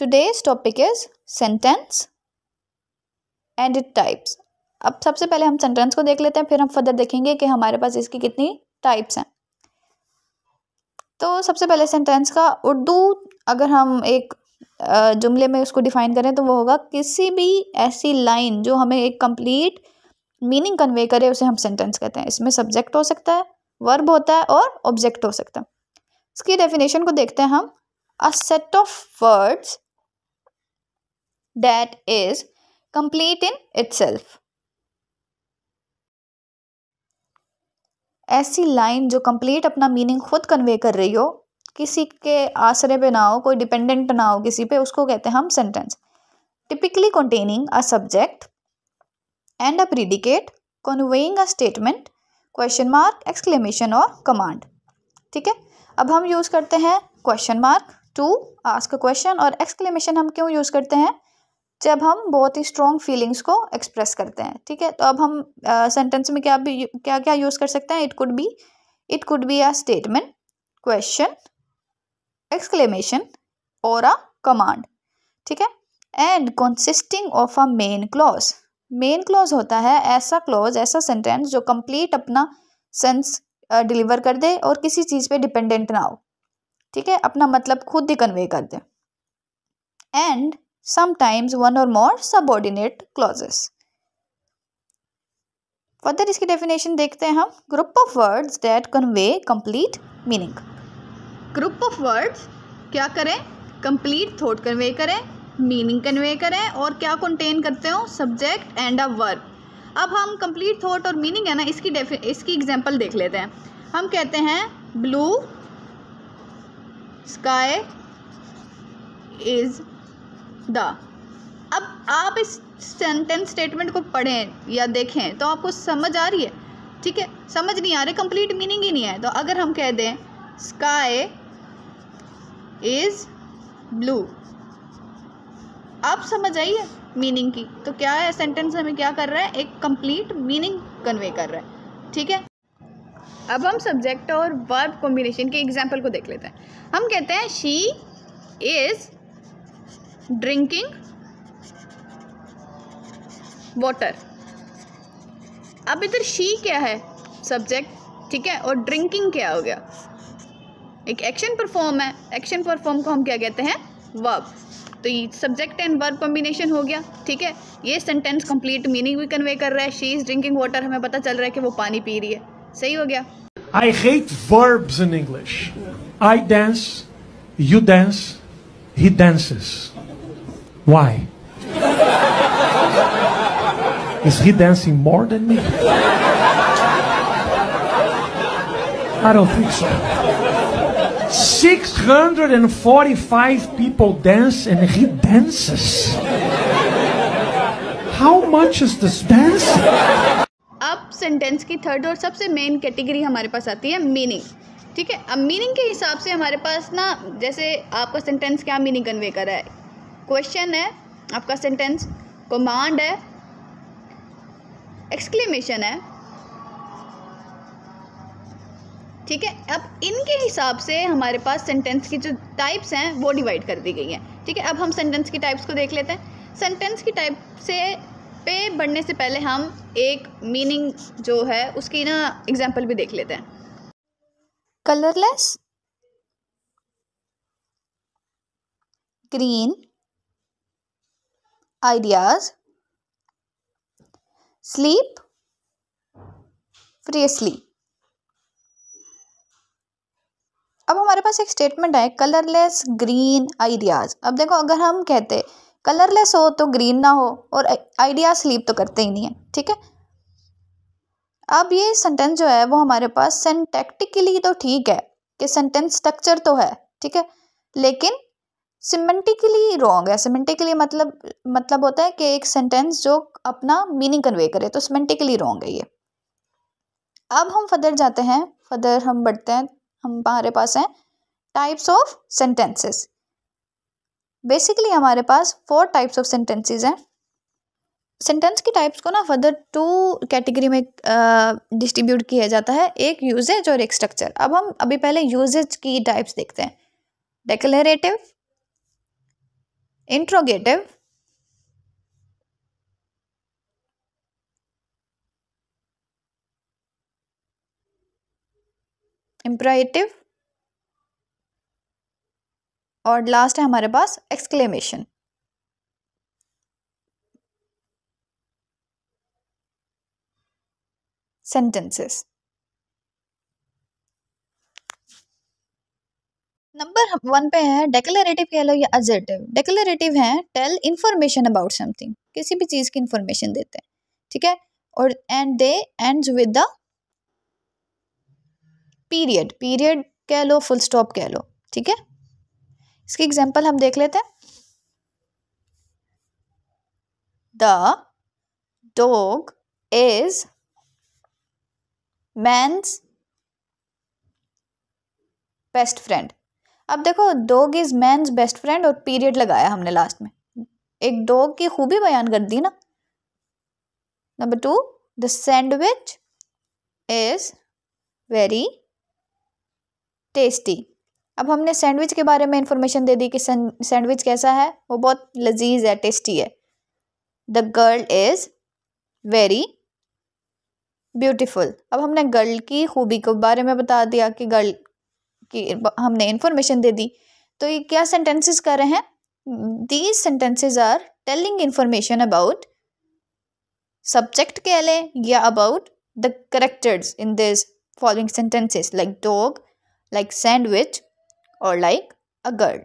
Today's topic is sentence and it types अब सबसे पहले हम सेंटेंस को देख लेते हैं फिर हम फर्दर देखेंगे कि हमारे पास इसकी कितनी टाइप्स हैं तो सबसे पहले सेंटेंस का उर्दू अगर हम एक जुमले में उसको डिफ़ाइन करें तो वो होगा किसी भी ऐसी लाइन जो हमें एक कंप्लीट मीनिंग कन्वे करे उसे हम सेंटेंस कहते हैं इसमें सब्जेक्ट हो सकता है वर्ब होता है और ऑब्जेक्ट हो सकता है इसकी डेफिनेशन को देखते हैं हम a set of words that is complete in itself. ऐसी लाइन जो कंप्लीट अपना मीनिंग खुद कन्वे कर रही हो किसी के आसरे पे ना हो कोई डिपेंडेंट ना हो किसी पे उसको कहते हैं हम sentence typically containing a subject and a predicate conveying a statement question mark exclamation और कमांड ठीक है अब हम यूज़ करते हैं question mark to ask question और एक्सक्लेमेशन हम क्यों यूज़ करते हैं जब हम बहुत ही स्ट्रॉन्ग फीलिंग्स को एक्सप्रेस करते हैं ठीक है तो अब हम सेंटेंस uh, में क्या भी क्या क्या यूज़ कर सकते हैं it could be it could be a statement question exclamation और अ कमांड ठीक है and consisting of a main clause main clause होता है ऐसा क्लॉज ऐसा सेंटेंस जो कंप्लीट अपना सेंस डिलीवर uh, कर दे और किसी चीज़ पे डिपेंडेंट ना हो ठीक है अपना मतलब खुद ही कन्वे कर दे and sometimes one or more subordinate clauses further इसकी डेफिनेशन देखते हैं हम group of words that convey complete meaning group of words क्या करें कंप्लीट थॉट कन्वे करें मीनिंग कन्वे करें और क्या कंटेन करते हो सब्जेक्ट एंड अ वर्ब अब हम कंप्लीट थॉट और मीनिंग है ना इसकी इसकी एग्जांपल देख लेते हैं हम कहते हैं ब्लू स्काई इज़ द अब आप इस सेंटेंस स्टेटमेंट को पढ़ें या देखें तो आपको समझ आ रही है ठीक है समझ नहीं आ रही कंप्लीट मीनिंग ही नहीं है तो अगर हम कह दें स्काई इज़ ब्लू आप समझ आइए मीनिंग की तो क्या है सेंटेंस हमें क्या कर रहा है एक कंप्लीट मीनिंग कन्वे कर रहा है ठीक है अब हम सब्जेक्ट और वर्ब कॉम्बिनेशन के एग्जाम्पल को देख लेते हैं हम कहते हैं शी इज़ ड्रिंकिंग वाटर अब इधर शी क्या है सब्जेक्ट ठीक है और ड्रिंकिंग क्या हो गया एक एक्शन परफॉर्म है एक्शन परफॉर्म को हम क्या कहते हैं वर्ब तो ये सब्जेक्ट एंड वर्ब कॉम्बिनेशन हो गया ठीक है ये सेंटेंस कंप्लीट मीनिंग भी कन्वे कर रहा है शी इज ड्रिंकिंग वाटर हमें पता चल रहा है कि वो पानी पी रही है सही हो गया I hate verbs in English I dance you dance he dances Why? Is he dancing more than me? I don't think so. 645 people dance and he dances. How much is this dance? अब sentence की third और सबसे main category हमारे पास आती है meaning ठीक है अब मीनिंग के हिसाब से हमारे पास ना जैसे आपका सेंटेंस क्या मीनिंग कन्वे कर रहा है क्वेश्चन है आपका सेंटेंस कमांड है एक्सक्लेमेशन है ठीक है अब इनके हिसाब से हमारे पास सेंटेंस की जो टाइप्स हैं वो डिवाइड कर दी गई हैं ठीक है अब हम सेंटेंस की टाइप्स को देख लेते हैं सेंटेंस की टाइप से पे बढ़ने से पहले हम एक मीनिंग जो है उसकी ना एग्जांपल भी देख लेते हैं colourless green ideas sleep furiously अब हमारे पास एक स्टेटमेंट है कलरलेस ग्रीन आइडियाज़ अब देखो अगर हम कहते कलरलेस हो तो ग्रीन ना हो और आइडिया स्लीप तो करते ही नहीं है ठीक है अब ये सेंटेंस जो है वो हमारे पास सेंटेक्टिकली तो ठीक है कि सेंटेंस स्ट्रक्चर तो है ठीक है लेकिन सिमेंटिकली रॉन्ग है सिमेंटिकली मतलब मतलब होता है कि एक सेंटेंस जो अपना मीनिंग कन्वे करे तो सिमेंटिकली रॉन्ग है ये अब हम फदर जाते हैं फदर हम बढ़ते हैं हम हमारे पास हैं टाइप्स ऑफ सेंटेंसेस बेसिकली हमारे पास फोर टाइप्स ऑफ सेंटेंसेस हैं सेंटेंस की टाइप्स को ना फदर टू कैटेगरी में डिस्ट्रीब्यूट किया जाता है एक यूजेज और एक स्ट्रक्चर अब हम अभी पहले यूजेज की टाइप्स देखते हैं डेक्लेरेटिव interrogative इम्प्राइटिव और लास्ट है हमारे पास एक्सक्लेमेशन सेंटेंसेस नंबर वन पे है डेक्लेटिव कह लो या एजर्टिव डेक्लरेटिव है टेल इन्फॉर्मेशन अबाउट समथिंग किसी भी चीज़ की इन्फॉर्मेशन देते हैं ठीक है और and they end with the period period कह लो फुल स्टॉप कह लो ठीक है इसकी एग्जांपल हम देख लेते हैं the dog is man's best friend अब देखो dog is man's best friend और पीरियड लगाया हमने लास्ट में एक डॉग की खूबी बयान कर दी ना number two the sandwich is very tasty अब हमने सैंडविच के बारे में इंफॉर्मेशन दे दी कि सैंडविच कैसा है वो बहुत लजीज है टेस्टी है the girl is very beautiful अब हमने गर्ल की खूबी के बारे में बता दिया कि गर्ल कि हमने इन्फॉर्मेशन दे दी तो ये क्या सेंटेंसेस कर रहे हैं these sentences are telling information about subject कह लें या about the characters in this following sentences like dog like sandwich और like a girl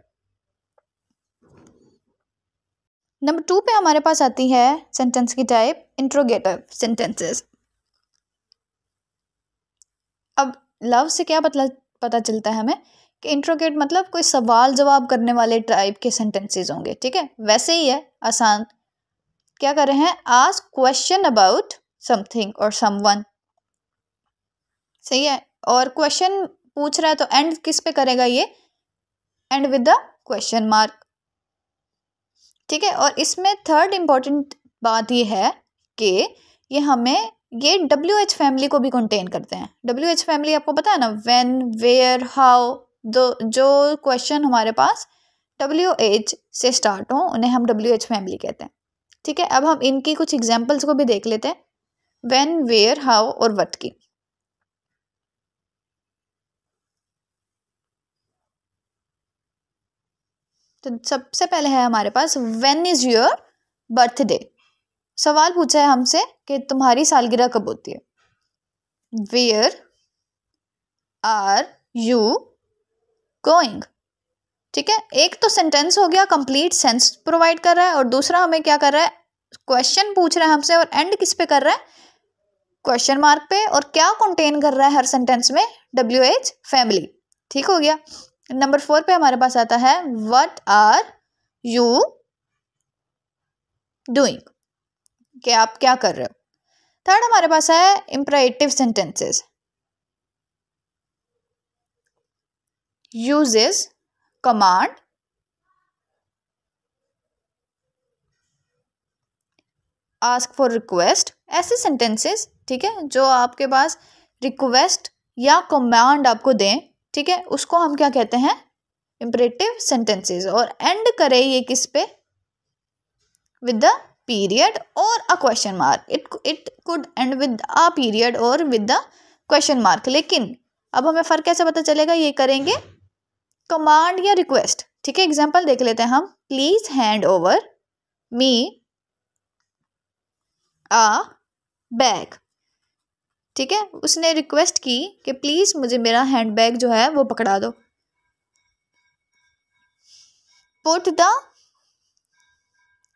number two पे हमारे पास आती है सेंटेंस की टाइप इंट्रोगेटिव सेंटेंसेस अब लव से क्या बदला मतलब पता चलता है हमें कि इंट्रोगेट मतलब कोई सवाल जवाब करने वाले टाइप के सेंटेंसेज होंगे ठीक है वैसे ही है आसान क्या कर रहे हैं आज क्वेश्चन अबाउट समथिंग और समवन सही है और क्वेश्चन पूछ रहा है तो एंड किस पे करेगा ये end with the question mark ठीक है और इसमें थर्ड इम्पॉर्टेंट बात ये है कि ये हमें ये डब्ल्यू एच फैमिली को भी कंटेन करते हैं डब्ल्यू एच फैमिली आपको पता है ना वेन वेयर हाउ दो जो क्वेश्चन हमारे पास डब्ल्यू एच से स्टार्ट हो उन्हें हम डब्ल्यू एच फैमिली कहते हैं ठीक है अब हम इनकी कुछ एग्जाम्पल्स को भी देख लेते हैं वेन वेयर हाउ और वट की तो सबसे पहले है हमारे पास वेन इज़ योर बर्थडे सवाल पूछा है हमसे कि तुम्हारी सालगिरह कब होती है वेयर आर यू गोइंग ठीक है एक तो सेंटेंस हो गया कंप्लीट सेंस प्रोवाइड कर रहा है और दूसरा हमें क्या कर रहा है क्वेश्चन पूछ रहा है हमसे और एंड किस पे कर रहा है क्वेश्चन मार्क पे और क्या कंटेन कर रहा है हर सेंटेंस में डब्ल्यू एच फैमिली ठीक हो गया नंबर फोर पे हमारे पास आता है वट आर यू डूइंग कि आप क्या कर रहे हो थर्ड हमारे पास है imperative sentences uses command ask for request ऐसे सेंटेंसेस ठीक है जो आपके पास रिक्वेस्ट या कमांड आपको दें ठीक है उसको हम क्या कहते हैं इम्परेटिव सेंटेंसेस और एंड करें ये किस पे विद द पीरियड और a question mark it it could end with a period और विद द क्वेश्चन मार्क लेकिन अब हमें फ़र्क कैसे पता चलेगा ये करेंगे कमांड या रिक्वेस्ट ठीक है एग्जाम्पल देख लेते हैं हम please hand over me a bag ठीक है उसने रिक्वेस्ट की कि प्लीज़ मुझे मेरा हैंड बैग जो है वो पकड़ा दो put the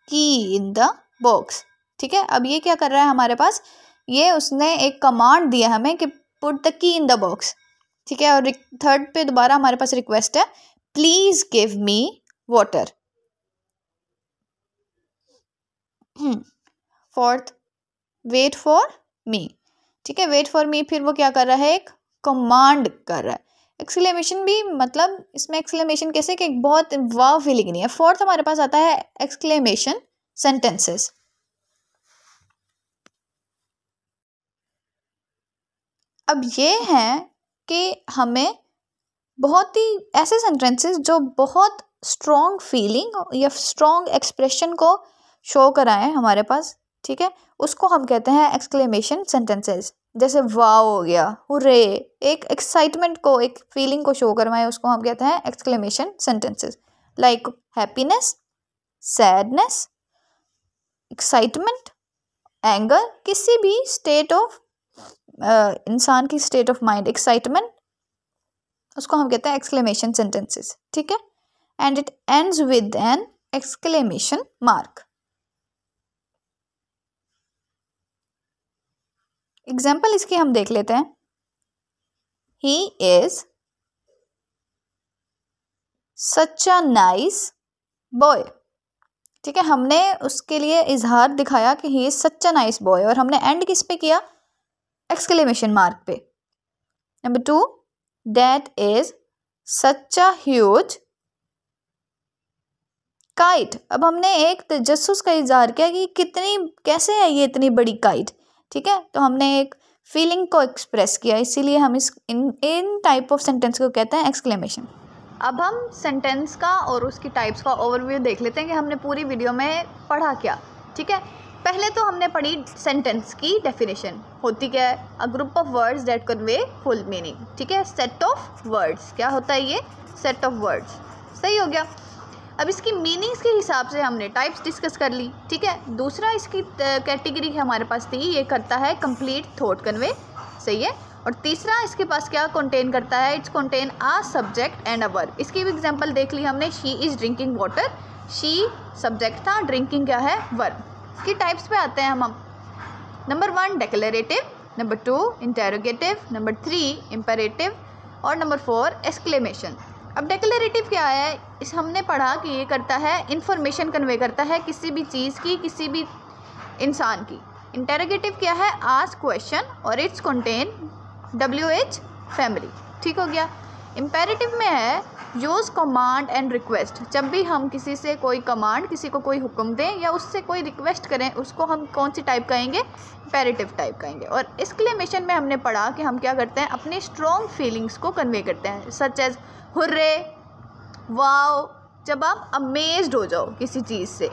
key in the box ठीक है अब ये क्या कर रहा है हमारे पास ये उसने एक कमांड दिया हमें कि put the key in the box ठीक है और थर्ड पे दोबारा हमारे पास रिक्वेस्ट है please give me water fourth wait for me ठीक है वेट फॉर मी फिर वो क्या कर रहा है एक कमांड कर रहा है एक्सक्लेमेशन भी मतलब इसमें एक्सक्लेमेशन कैसे कि बहुत वाव फीलिंग नहीं है फोर्थ हमारे पास आता है एक्सक्लेमेशन सेंटेंसेस अब ये है कि हमें बहुत ही ऐसे सेंटेंसेस जो बहुत स्ट्रॉन्ग फीलिंग या स्ट्रॉन्ग एक्सप्रेशन को शो कराएं हमारे पास ठीक है उसको हम कहते हैं एक्सक्लेमेशन सेंटेंसेस जैसे वाव हो गया हुर्रे एक एक्साइटमेंट को एक फीलिंग को शो करवाए उसको हम कहते हैं exclamation sentences like happiness sadness excitement anger किसी भी स्टेट ऑफ uh, इंसान की स्टेट ऑफ माइंड एक्साइटमेंट उसको हम कहते हैं एक्सक्लेमेशन सेंटेंसेस ठीक है and it ends with an exclamation mark example इसके हम देख लेते हैं he is such a nice boy ठीक है हमने उसके लिए इजहार दिखाया कि he is a nice boy और हमने एंड किस पे किया एक्सक्लेमेशन मार्क पे number two that is a huge kite अब हमने एक तजस का इजहार किया कि कितनी कैसे है ये इतनी बड़ी काइट ठीक है तो हमने एक फीलिंग को एक्सप्रेस किया इसीलिए हम इस इन इन टाइप ऑफ सेंटेंस को कहते हैं एक्सक्लेमेशन अब हम सेंटेंस का और उसकी टाइप्स का ओवरव्यू देख लेते हैं कि हमने पूरी वीडियो में पढ़ा क्या ठीक है पहले तो हमने पढ़ी सेंटेंस की डेफिनेशन होती क्या है a group of words that convey full meaning ठीक है सेट ऑफ वर्ड्स क्या होता है ये सेट ऑफ वर्ड्स सही हो गया अब इसकी मीनिंग्स के हिसाब से हमने टाइप्स डिस्कस कर ली ठीक है दूसरा इसकी कैटेगरी हमारे पास थी ये करता है कंप्लीट थॉट कन्वे सही है और तीसरा इसके पास क्या कंटेन करता है it's contain a subject and a verb इसकी भी एग्जांपल देख ली हमने she is drinking water she subject था ड्रिंकिंग क्या है वर्ब इसकी टाइप्स पे आते हैं हम number one declarative number two interrogative number three imperative और नंबर फोर एक्सक्लेमेशन अब डेक्लेटिव क्या है इस हमने पढ़ा कि ये करता है इन्फॉर्मेशन कन्वे करता है किसी भी चीज़ की किसी भी इंसान की इंटेरोगेटिव क्या है आस्क क्वेश्चन और it's contain W H family ठीक हो गया इम्पेरेटिव में है यूज़ कमांड एंड रिक्वेस्ट जब भी हम किसी से कोई कमांड किसी को कोई हुक्म दें या उससे कोई रिक्वेस्ट करें उसको हम कौन सी टाइप कहेंगे इम्पेरेटिव टाइप कहेंगे और इसके मिशन में हमने पढ़ा कि हम क्या करते हैं अपनी स्ट्रॉन्ग फीलिंग्स को कन्वे करते हैं सच एज हुर्रे वाओ जब आप अमेज हो जाओ किसी चीज़ से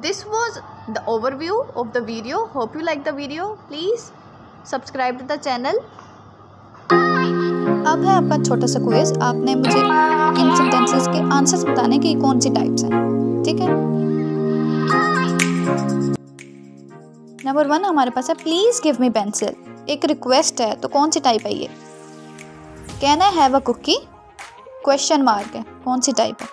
this was the overview of the video hope you like the video please subscribe to the channel अब है आपका छोटा सा क्वेज आपने मुझे इन सेंटेंसेस के आंसर्स बताने की कौन सी टाइप्स हैं ठीक है नंबर वन हमारे पास है प्लीज़ गिव मी पेंसिल एक रिक्वेस्ट है तो कौन सी टाइप है ये can I have a cookie question mark है कौन सी टाइप है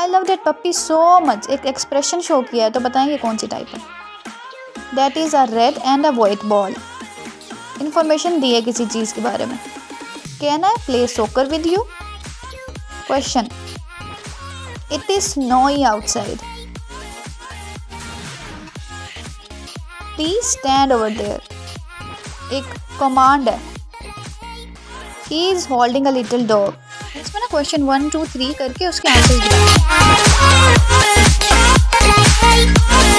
I love that puppy so much एक एक्सप्रेशन शो किया है तो बताएं ये कौन सी टाइप है that is a red and a white ball information दी है किसी चीज़ के बारे में can I play soccer with you question it is noisy outside please stand over there एक कमांड है he is holding a little dog इसमें ना क्वेश्चन वन टू थ्री करके उसके आंसर दिया